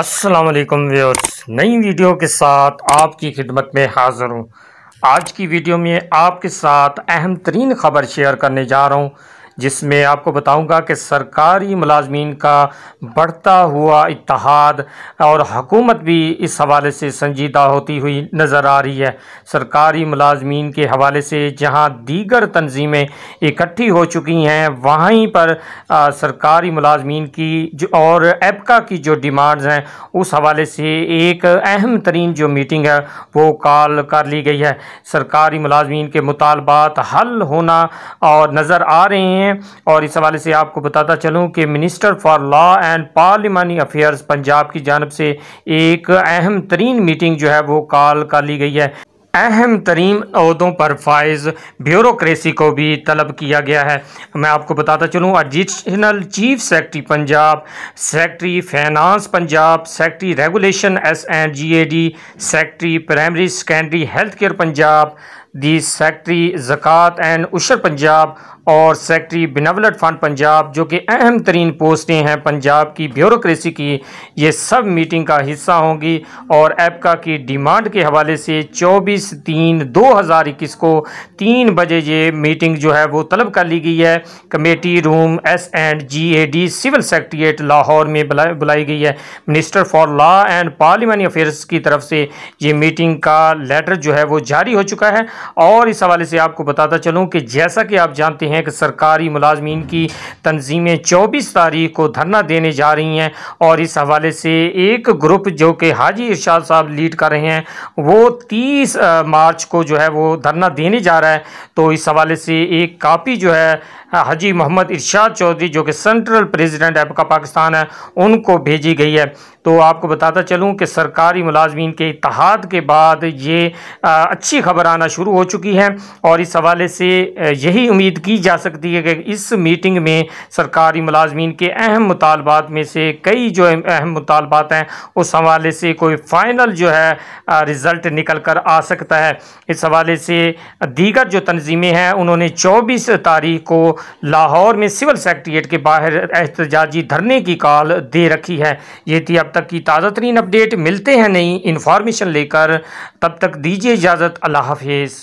अस्सलाम व्यवर्स नई वीडियो के साथ आपकी खिदमत में हाज़िर हूँ आज की वीडियो में आपके साथ अहम तरीन ख़बर शेयर करने जा रहा हूँ जिसमें आपको बताऊंगा कि सरकारी मुलाजमीन का बढ़ता हुआ इतिहाद और हुकूमत भी इस हवाले से संजीदा होती हुई नज़र आ रही है सरकारी मुलाजमीन के हवाले से जहां दीगर तनज़ीमें इकट्ठी हो चुकी हैं वहीं पर आ, सरकारी मुलाजमीन की जो और एपका की जो डिमांड्स हैं उस हवाले से एक अहम तरीन जो मीटिंग है वो कॉल कर ली गई है सरकारी मुलाजमीन के मुतालबात हल होना और नज़र आ रहे हैं हैं और इस हवाले से आपको बताता चलूँ कि मिनिस्टर फॉर लॉ एंड पार्लिमानी अफेयर्स पंजाब की जानब से एक अहम तरीन मीटिंग जो है वो कॉल कर ली गई है अहम तरीन अहदों पर फायज ब्यूरोसी को भी तलब किया गया है मैं आपको बताता चलूँ additional chief secretary Punjab secretary finance Punjab secretary regulation S and G A D secretary primary secondary health care Punjab दी सेक्रटरी जक़ात एंड उशर पंजाब और सेक्रटरी बिनावलट फंड पंजाब जो कि अहम तरीन पोस्टें हैं पंजाब की ब्यूरोसी की ये सब मीटिंग का हिस्सा होंगी और एपका की डिमांड के हवाले से 24 तीन 2021 को तीन बजे ये मीटिंग जो है वो तलब कर ली गई है committee room S and G A D civil secretariat Lahore में बुलाई गई है मिनिस्टर फॉर लॉ एंड पार्लियामानी अफेयर्स की तरफ से ये मीटिंग का लेटर जो है वो जारी हो चुका है और इस हवाले से आपको बताता चलूँ कि जैसा कि आप जानते हैं कि सरकारी मुलाजमीन की तनजीमें चौबीस तारीख को धरना देने जा रही हैं और इस हवाले से एक ग्रुप जो कि हाजी इरशाद साहब लीड कर रहे हैं वो तीस मार्च को जो है वो धरना देने जा रहा है तो इस हवाले से एक कापी जो है हाजी मोहम्मद इरशाद चौधरी जो कि सेंट्रल प्रेसिडेंट एपका पाकिस्तान है उनको भेजी गई है तो आपको बताता चलूँ कि सरकारी मुलाजमीन के इतिहाद के बाद ये अच्छी खबर आना शुरू शुरू हो चुकी है और इस हवाले से यही उम्मीद की जा सकती है कि इस मीटिंग में सरकारी मुलाजमीन के अहम मुतालबात में से कई जो अहम मुतालबात हैं उस हवाले से कोई फ़ाइनल जो है रिज़ल्ट निकल कर आ सकता है इस हवाले से दीगर जो तनजीमें हैं उन्होंने चौबीस तारीख को लाहौर में सिविल सेक्रट्रिएट के बाहर एहतजाजी धरने की कॉल दे रखी है ये थी अब तक की ताज़ा तरीन अपडेट मिलते हैं नई इन्फॉर्मेशन लेकर तब तक दीजिए इजाज़त अल्लाह हाफिज़